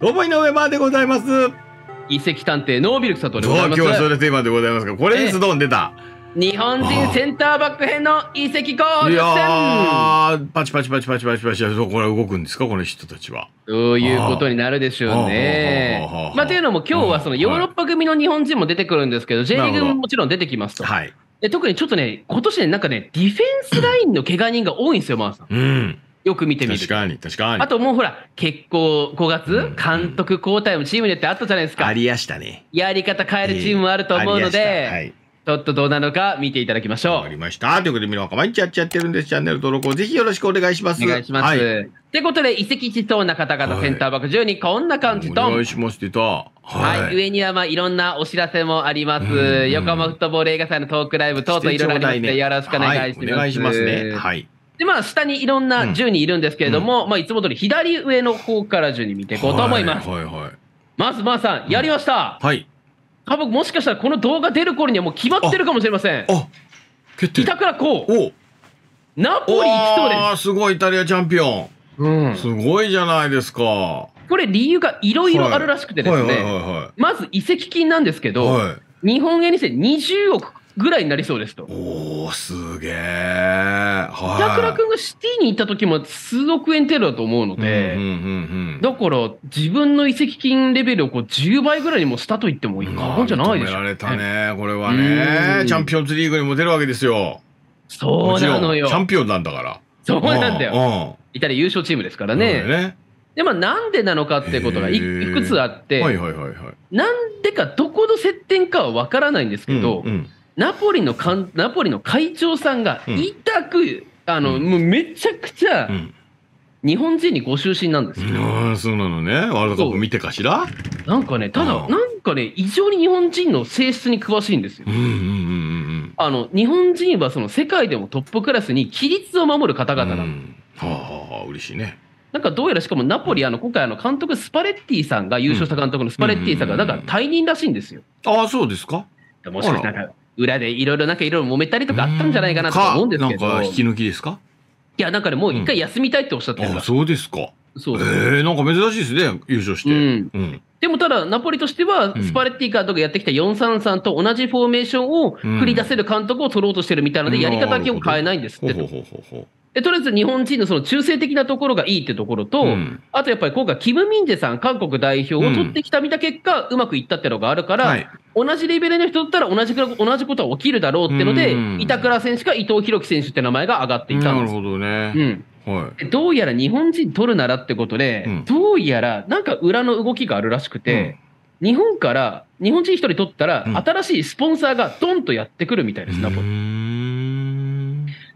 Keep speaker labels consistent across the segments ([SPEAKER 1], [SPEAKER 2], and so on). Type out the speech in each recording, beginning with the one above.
[SPEAKER 1] どうも井上までございます。
[SPEAKER 2] 遺跡探偵ノービルク佐藤でございます。今日はそれテーマでございますが、これですどん出た。日本人センターバック編の遺跡候補い
[SPEAKER 1] パチパチパチパチパチパチそこれ動くんですかこの人たちは。ということになるでしょうね。ま
[SPEAKER 2] あというのも今日はそのヨーロッパ組の日本人も出てくるんですけど、J リーグももちろん出てきますと。はい。特にちょっとね今年ねなんかねディフェンスラインの怪我人が多いんですよマーさん。うん。よく見てみる。確かに、確かに。あともうほら、結構5月、うん、監督交代もチームによってあったじゃないですか。ありやしたね。やり方変えるチームもあると思うので、はい、ちょっとどうなのか見ていただきまし
[SPEAKER 1] ょう。わかりました。ということで、みんなかまいっちゃっちゃってるんです。チャンネル登録をぜひよろしくお願いします。お願いします。はい、っ
[SPEAKER 2] てことで、移籍しそうな方々、センターバック10に、こんな感じと。お願いしますた。はい、はい、上にはまあいろんなお知らせもあります。横浜フットボール映画祭のトークライブ等々いろいろありますので、よろしくお願いします。はい、お願いしますね。はい。で、まあ、下にいろんな10人いるんですけれども、うん、まあ、いつも通り左上の方から順に見ていこうと思います。はいはいはい、まず、まーさん、やりました。うん、はい。多分もしかしたらこの動画出る頃にはもう決まってるかもしれません。あ、
[SPEAKER 1] 決定。板倉こう。ナポリ行きそうです。あすごいイタリアチャンピオン。うん。すごいじゃないですか。
[SPEAKER 2] これ理由がいろいろあるらしくてですね、まず移籍金なんですけど、はい、日本円にして20億ぐらいになりそうですと。おお
[SPEAKER 1] すげえ。はい。板倉君
[SPEAKER 2] がシティに行った時も数億円程度だと思うので、うんうんうんだから自分の移籍金レベルをこう10倍ぐらいにもしたと言ってもいいんじゃないでしょう、ね。まられたね、これはね。チャンピオンズリーグにも出るわけですよ。そうなのよ。チャンピオンなんだから。そうなんだよ。イタリア優勝チームですからね。ねでまあ、なんでなのかってことがいくつあって、はいはいはいはい、なんでかどこの接点かは分からないんですけど、うんうんナポリのかんナポリの会長さんが痛く、あの、もうめちゃくちゃ、日本人にご就寝なんですよ。ああ、そうなのね。ワールドカップ見てかしらなんかね、ただ、なんかね、異常に日本人の性質に詳しいんですよ。うんうんうんうん。あの、日本人はその世界でもトップクラスに規律を守る方々なの。はあ、はあ、嬉しいね。なんかどうやらしかもナポリ、あの、今回あの監督スパレッティさんが優勝した監督のスパレッティさんが、なんか退任らしいんですよ。ああ、そうですかもしかしたら、裏でいろいろなんかいろいろ揉めたりとかあったんじゃないかなと思うんですけど。なんか引き抜きですかいや、なんかね、もう一回休みたいっておっしゃってうん、あ、そう
[SPEAKER 1] ですか。そうです。えー、なんか珍しいですね、優勝して。うん。うん、
[SPEAKER 2] でもただ、ナポリとしては、スパレッティカーとかやってきた433と同じフォーメーションを繰り出せる監督を取ろうとしてるみたいなので、やり方は基本変えないんですってと。でとりあえず日本人のその中性的なところがいいってところと、うん、あとやっぱり今回、キム・ミンジェさん、韓国代表を取ってきた見た結果、うん、うまくいったってのがあるから、はい、同じレベルの人だったら同じくら同じことは起きるだろうってので、板倉選手か伊藤洋輝選手って名前が上がっていたんです。なるほどね。うんはい、どうやら日本人取るならってことで、うん、どうやらなんか裏の動きがあるらしくて、うん、日本から、日本人1人取ったら、新しいスポンサーがドンとやってくるみたいです、ナポリ。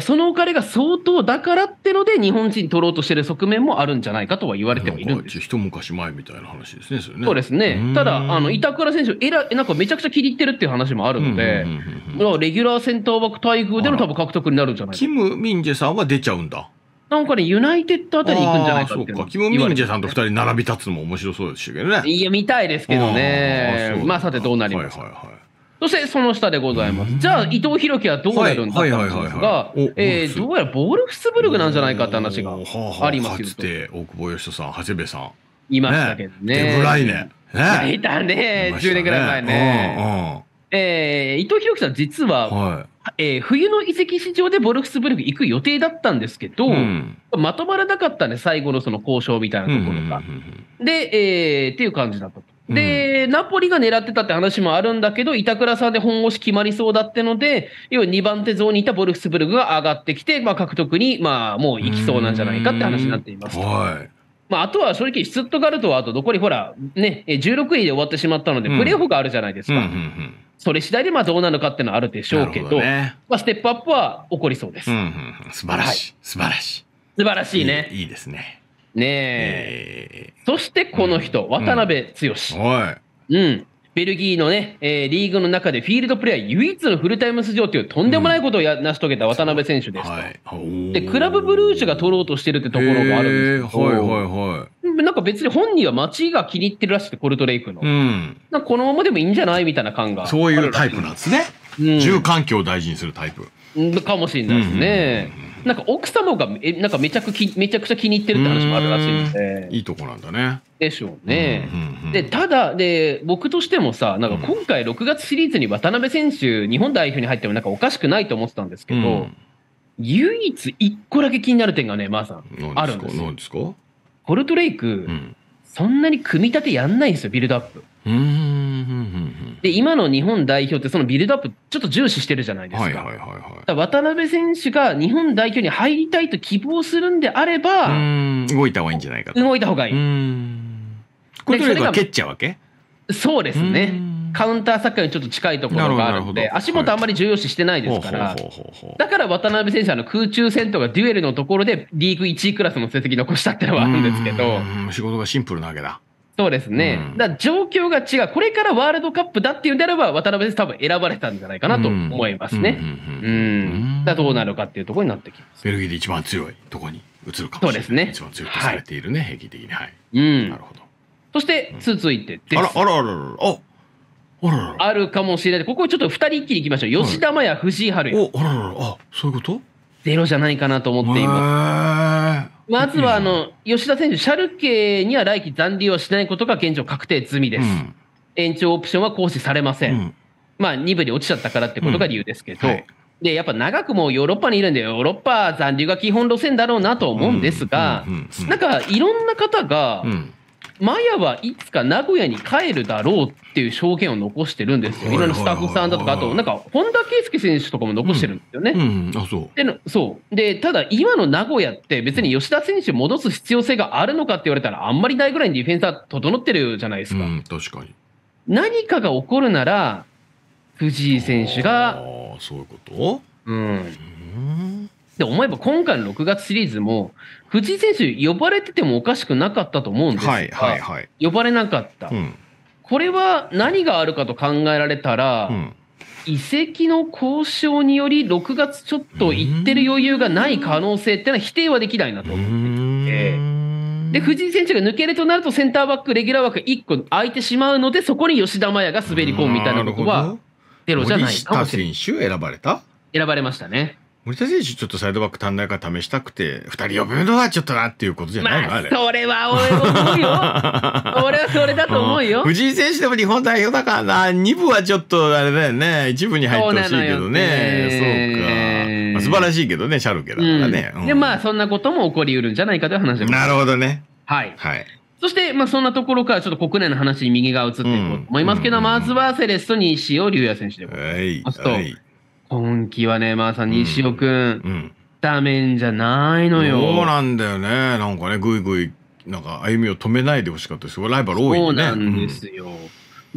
[SPEAKER 2] そのお金が相当だからってので、日本人取ろうとしてる側面もあるんじゃないかとは言われてはいるんです一昔前みたいな話ですね、そ、ね、うですね。ただ、あの板倉選手えら、なんかめちゃくちゃ気に入ってるっていう話もあるので、レギュラーセンターバック待遇での多分獲得になるんじゃないかキム・ミンジェさんは出ちゃうんだ。なんかね、ユナイテッドあたり行くんじゃないかって、ね、そ
[SPEAKER 1] うか、キム・ミンジェさんと二人並び立つのも面白そうですけど
[SPEAKER 2] ね。いや、見たいですけどね。まあ、さてどうなりますか。はいはいはいそしてその下でございます。じゃあ伊藤洋樹はどうなるんだったですが、えどうやらボルフスブルグなんじゃないかって話がありますよ。かつて大久保嘉人さん、長谷部さん。いましたけどね。ねデブライネ。ね、いたね、10年ぐらい前ね。えー、伊藤洋樹さん、実は、はい、えー、冬の移籍市場でボルフスブルグ行く予定だったんですけど、うん、まとまらなかったね、最後のその交渉みたいなところが。で、えー、っていう感じだったと。で、ナポリが狙ってたって話もあるんだけど、板倉さんで本腰決まりそうだってので、要は2番手ゾーンにいたボルフスブルグが上がってきて、まあ、獲得に、まあ、もう行きそうなんじゃないかって話になっています。まあ、あとは正直、シュットガルトはあと残り、ほら、ね、16位で終わってしまったので、プレーオフがあるじゃないですか。うんうんうんうんそれ次第でまあどうなのかっていうのはあるでしょうけど、どね、まあ、ステップアップは起こりそうです。うんうん、素晴らしい、はい、素晴らしい。素
[SPEAKER 1] 晴らしいね。いいですね。
[SPEAKER 2] ねえそしてこの人、渡辺剛。はい。うん。ベルギーのね、えー、リーグの中でフィールドプレーヤー唯一のフルタイム出場というとんでもないことをや、成し遂げた渡辺選手です、はい、で、クラブブルージュが取ろうとしてるってところもあるんですけど、はいはいはい、なんか別に本人は街が気に入ってるらしくて、コルトレイクの。うん、なんこのままでもいいんじゃないみたいな感が。そ
[SPEAKER 1] ういうタイプなんですね。うん、住環境を大事にするタイプ。
[SPEAKER 2] かもしれないですね。うんうんうんなんか奥様がえなんかめちゃくきめちゃくちゃ気に入ってるって話もあるらしいのでいいとこなんだねでしょうね、うんうんうん、でただで僕としてもさなんか今回6月シリーズに渡辺選手日本代表に入ってもなんかおかしくないと思ってたんですけど、うん、唯一1個だけ気になる点がねまー、あ、さんあるんですよですかホルトレイク、うん、そんなに組み立てやんないんですよビルドアップうんで、今の日本代表ってそのビルドアップちょっと重視してるじゃないですか。はいはいはいはい、渡辺選手が日本代表に入りたいと希望するんであれば、動
[SPEAKER 1] いた方がいいんじゃないかと。動いた方がいい。
[SPEAKER 2] これとりあえ蹴っちゃうわけそうですね。カウンターサッカーにちょっと近いところがあるので、足元あんまり重要視してないですから、だから渡辺選手、あの空中戦とかデュエルのところで、リーグ1位クラスの成績残したってのはあるんですけど。
[SPEAKER 1] 仕事がシンプルな
[SPEAKER 2] わけだ。そうですね。うん、だ状況が違う。これからワールドカップだっていうんであれば、渡辺選手多分選ばれたんじゃないかなと思いますね。うん。だどうなるかっていうところになってきます。ベルギーで一番強いとこに移るかもしれない。そうですね。一番強いとされているね、はい、平均的に。はい。うん。なるほど。そして、続いてです。あら、あらあらあら。あららあるかもしれない。ここちょっと二人一気に行きましょう。吉田麻也、藤井春也。お、あららあら。あ、そういうことゼロじゃないかなと思っています。まずはあの、吉田選手、シャルケには来季残留はしないことが現状確定済みです。うん、延長オプションは行使されません。うん、まあ、2部に落ちちゃったからってことが理由ですけど、うんはい、で、やっぱ長くもヨーロッパにいるんで、ヨーロッパ残留が基本路線だろうなと思うんですが、なんかいろんな方が、マヤはいつか名古屋に帰るだろうっていう証言を残してるんですよ。いろんなスタッフさんだとか、あと、なんか、本田圭佑選手とかも残してるんですよね。あ、そう。で、ただ、今の名古屋って別に吉田選手戻す必要性があるのかって言われたら、あんまりないぐらいにディフェンサー整ってるじゃないですか。うん、確かに。何かが起こるなら、藤井選手が。ああ、そういうことうん。うんで、思えば今回の6月シリーズも藤井選手呼ばれててもおかしくなかったと思うんですが、はいはいはい、呼ばれなかった、うん、これは何があるかと考えられたら、うん、移籍の交渉により6月ちょっと行ってる余裕がない可能性っていうのは否定はできないなと思っていて。で藤井選手が抜けるとなるとセンターバックレギュラー枠1個空いてしまうのでそこに吉田麻也が滑り込むみたいなことは
[SPEAKER 1] ゼロじゃないかも
[SPEAKER 2] しれない。選ばれた選ばれました
[SPEAKER 1] ね。森田選手、ちょっとサイドバック足んないから試したくて、二人呼ぶのはちょっとなっていうことじゃないの、まあ、あれ。それ
[SPEAKER 2] は俺思う
[SPEAKER 1] よ。
[SPEAKER 2] 俺はそれだと思うよ。藤
[SPEAKER 1] 井選手でも日本代表だからな、二部はちょっとあれだよね、一部に入ってほしいけどね。そうか。まあ、素晴らしいけどね、シャルケだからね。うんうん、
[SPEAKER 2] で、まあ、そんなことも起こりうるんじゃないかという話なるほどね。はい。はい。そして、まあ、そんなところからちょっと国内の話に右側移っていこうと思いますけど、うんまずはセレッソに塩竜也選手でございますと、はいはい、今季はね、まさに西尾くん、うん、ダメじゃないのよ。そうなんだよね。なんかね、ぐいぐい、なんか歩みを止めないでほしかったですライバル多い、ね、そうなんですよ。うん、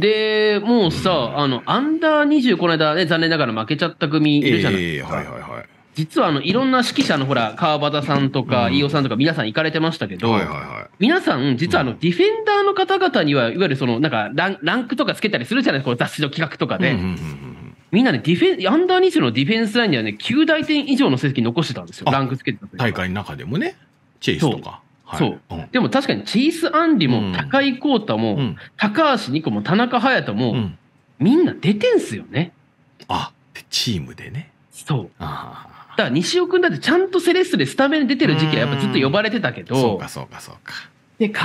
[SPEAKER 2] で、もうさ、あの、アンダー20、この間ね、残念ながら負けちゃった組いるじゃないですか。えー、はいはいはい。実はあのいろんな指揮者のほら川端さんとか飯尾さんとか皆さん行かれてましたけど、皆さん実はあのディフェンダーの方々にはいわゆるそのなんかランクとかつけたりするじゃないですか雑誌の企画とかで、みんなね、ディフェン、アンダー20のディフェンスラインにはね、9大点以上の成績残してたんですよ、ランクつけてた大会の中でもね、チェイスとか。そう、はいでも確かにチェイス・アンリも、高井浩太も、高橋二子も、田中隼人も、みんな出てんすよね。あチームでね。そう。あだから西尾君だってちゃんとセレッソでスタメン出てる時期はやっぱずっと呼ばれてたけど。そうかそうかそうか。で考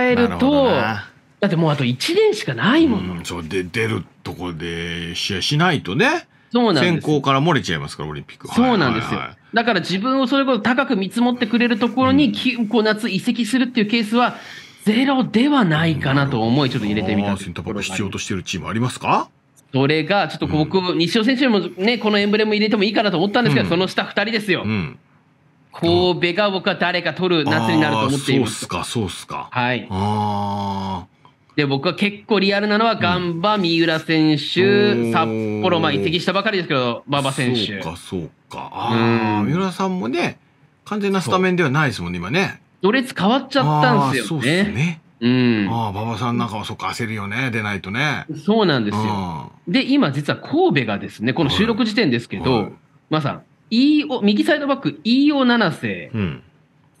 [SPEAKER 2] えると、なだってもうあと1年しかないもん、
[SPEAKER 1] うん、そうで出るとこで試合しないとねそうなんですから漏れちゃいますからオリンピ
[SPEAKER 2] ックそうなんですよ、はいはいはい、だから自分をそれこそ高く見積もってくれるところに、うん、こう夏移籍するっていうケースはゼロではないかなと思いちょっと入れてみたセンターバック必要としてるチームありますかそれが、ちょっと僕、うん、西尾選手にもね、このエンブレム入れてもいいかなと思ったんですけど、うん、その下2人ですよ。うん神戸が僕は誰か取る夏になると思っています。そうっすか、そうっすか。はい。ああ。で、僕は結構リアルなのは、ガンバ、三浦選手、札幌、まあ移籍したばかりですけど、馬場選手。そうか、そうか。
[SPEAKER 1] ああ、三浦さんもね、完全なスタメンではないですもんね、今ね。
[SPEAKER 2] 序列変わっちゃったんですよね。そうですね。うん、ああ馬場さんなんかはそっか焦るよね出ないとねそうなんですよで今実は神戸がですねこの収録時点ですけど、まさん右サイドバック飯尾七世、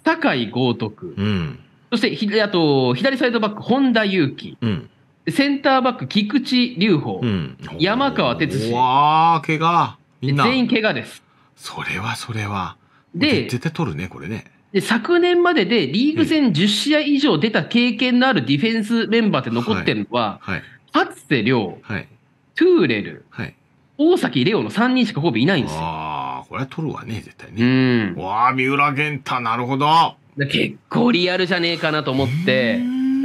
[SPEAKER 2] 酒井豪徳、うん、そしてあと左サイドバック、本田裕樹、うん、センターバック、菊池隆法、うん、山川哲司。わあ、怪我全員怪我です。それはそれは。で、絶対取るね、これね。で昨年まででリーグ戦10試合以上出た経験のあるディフェンスメンバーって残ってるのは、はい初瀬亮、はい、トゥーレル、はい、大崎レオの3人しかほぼいないんですよ。ああ、これは取るわね、絶対ね。うん。わあ、三浦玄太、なるほど。結構リアルじゃねえかなと思って、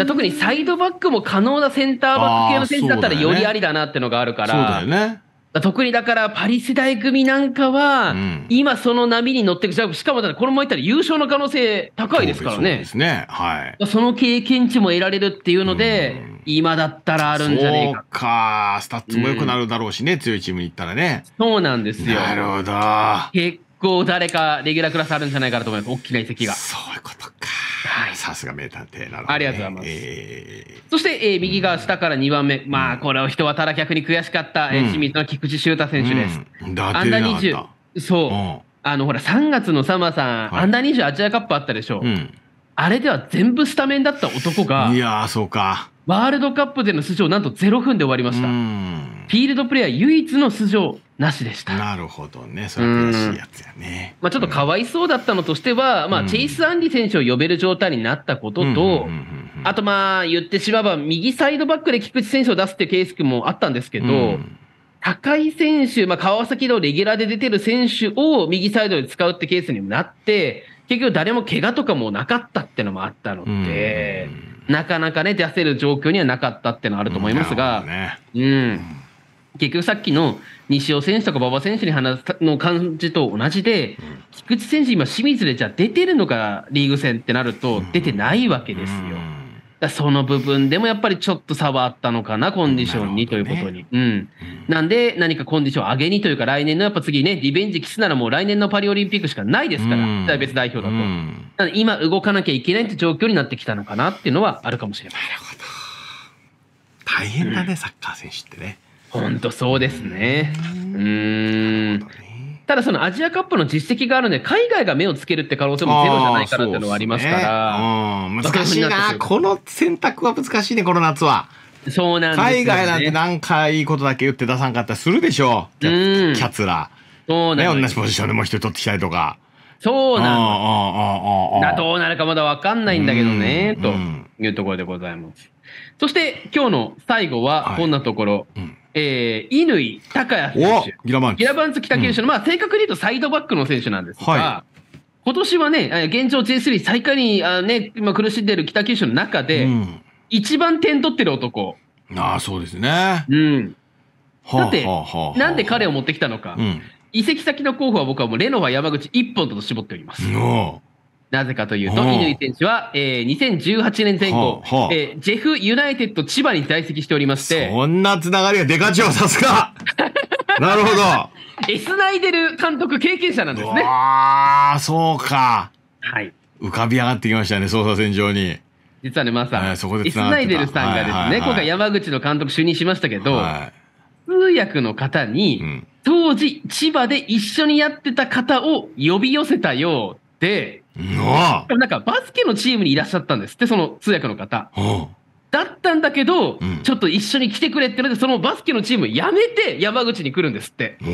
[SPEAKER 2] 特にサイドバックも可能なセンターバック系の選手だったらよりありだなってのがあるから、そうだよね。特にだからパリ世代組なんかは、今その波に乗っていく、しかもだこのままいったら優勝の可能性高いですからね。そ、
[SPEAKER 1] ね、は
[SPEAKER 2] い。その経験値も得られるっていうので、今だったらあるんじゃねえか。
[SPEAKER 1] か、スタッツも良くなるだろうしね、うん、強いチームに行ったらね。
[SPEAKER 2] そうなんですよ。なるほど。結構誰かレギュラークラスあるんじゃないかなと思います。大きな遺跡が。そういうことか。
[SPEAKER 1] はい。さすが名探偵な
[SPEAKER 2] るね、ありがとうございます。えー、そして、えー、右側下から2番目。うん、まあ、これは人はただ客に悔しかった、え、う、ん、清水の菊池修太選手です。うん、アンダー20。そう。うんあのほら3月のサマーさん、はい、アンダー20アジアカップあったでしょ、うん、あれでは全部スタメンだった男が、いやそうかワールドカップでの出場、なんと0分で終わりました。うんフィールドプレイヤー唯一の出場なしでした。なるほどね。それ悔しいやつやね。まあ、ちょっとかわいそうだったのとしては、うん、まあ、チェイス・アンリ選手を呼べる状態になったことと、あとまあ、言ってしまえば、右サイドバックで菊池選手を出すっていうケースもあったんですけど、うん、高井選手、まあ、川崎のレギュラーで出てる選手を右サイドで使うってケースにもなって、結局誰も怪我とかもなかったってのもあったので、うん、なかなかね、出せる状況にはなかったってのはあると思いますが、ね、うん結局さっきの西尾選手とか馬場選手に話の感じと同じで、菊池選手、今、清水でじゃあ出てるのか、リーグ戦ってなると、出てないわけですよ。その部分でもやっぱりちょっと差はあったのかな、コンディションにということに。ね、うん、なんで、何かコンディション上げにというか、来年のやっぱ次ね、リベンジキスならもう来年のパリオリンピックしかないですから、大別代表だと。今動かなきゃいけないって状況になってきたのかなっていうのはあるかもしれない。なるほど。
[SPEAKER 1] 大変だね、うん、サッカー選手ってね。
[SPEAKER 2] 本当そうですね。うんただそのアジアカップの実績があるので、海外が目をつけるって可能性もゼロじゃないからっていうのはありますから。ね、難しいな。この選択は難しいね、この夏は。そうなん、ね、海外なん
[SPEAKER 1] て何回いいことだけ言って出さんかったりするでしょう。キャキャツラ。そうなんね。同じポジションでもう一人取ってきたりとか。
[SPEAKER 2] そうなんだ。どうなるかまだ分かんないんだけどね、というところでございます。そして今日の最後はこんなところ。はいうんえー、乾高也選手。ギラバンギラバンツ北九州の、うん、まあ、正確に言うとサイドバックの選手なんですが、はい、今年はね、現状 J3 最下位にあ、ね、今苦しんでる北九州の中で、うん、一番点取ってる男。
[SPEAKER 1] ああ、そうですね。うん。
[SPEAKER 2] だって、なんで彼を持ってきたのか。うん、移籍先の候補は僕はもうレノファ山口一本と絞っております。うんなぜかというと、乾選手は、えー、2018年前後、はあ、えー、ジェフユナイテッド千葉に在籍しておりまして。そんなつながりがでかちよ、さすが なるほど。エスナイデル監督経験者なんですね。あ
[SPEAKER 1] あ、そうか。はい。浮かび上がってきましたね、捜査線
[SPEAKER 2] 上に。実はね、まさ、はい、そこでエスナイデルさんがですね、はいはいはい、今回山口の監督就任しましたけど、はい、通訳の方に、うん、当時千葉で一緒にやってた方を呼び寄せたようで、ななんかバスケのチームにいらっしゃったんですって、その通訳の方。だったんだけど、うん、ちょっと一緒に来てくれってので、そのバスケのチームやめて山口に来るんですって。へ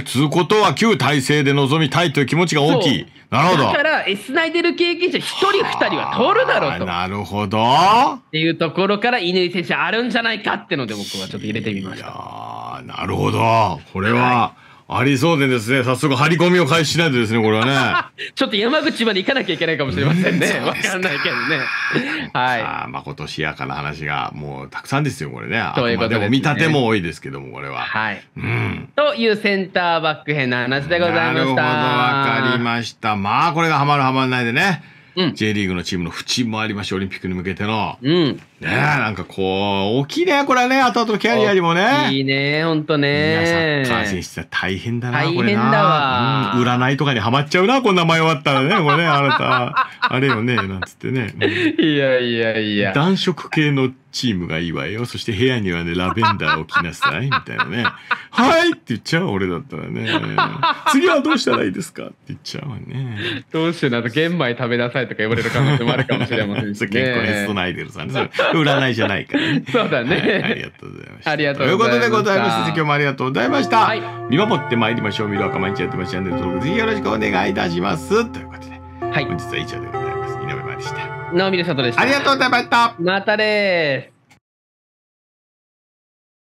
[SPEAKER 2] えつうこと
[SPEAKER 1] は旧体制で臨みたいという気持ちが大きい。なるほど。だか
[SPEAKER 2] ら、S ナイデル経験者1人2人は取るだろうと。
[SPEAKER 1] なるほど。っ
[SPEAKER 2] ていうところから、乾選手あるんじゃないかってので僕はちょっと入れてみました。
[SPEAKER 1] なるほど。これは、はいありそうでですね、早速張り込みを開始しないとですね、これはね。
[SPEAKER 2] ちょっと山口まで行かなきゃいけないかもしれませんね。わ、かんないけどね。はい。あ
[SPEAKER 1] まあ今年やかな話がもうたくさんですよ、これね。ということで、ね、でも見立ても多いですけども、これは。はい。うん。
[SPEAKER 2] というセンターバック編の話でございました。なるほど、わかり
[SPEAKER 1] ました。まあこれがハマるハマらないでね。うん、J リーグのチームの淵もありましオリンピックに向けての。うん。ねえ、なんかこう、大きいね、これね、後々のキャリアにもね。いいね、ほんとね。いサッカー選手って大変だな、大変だわ、うん。占いとかにはまっちゃうな、こんな迷わったらね、これね、あなた、あれよね、なんつってね。うん、いやいやいや。暖色系のチームがいいわよ。そして部屋にはね、ラベンダーを着なさい、みたいなね。はいって言っちゃう俺だったらね。次はどうしたらいいですかって言っちゃうわね。どうしてなん玄米食べなさいとか言われる可能性もあるかもしれませんし、ね。ヘストナイデルさんね。占いじゃないからね。そうだね、はい、ありがとうございました。ありがとうございました。ということでございます今日もありがとうございました。はい、見守ってまいりましょう。見る赤毎日やってましたので、どうぞぜひよろしくお願いいたします。ということで、はい、本日は以上でございます。井上真でした。直美里でした。ありがとうございました。またね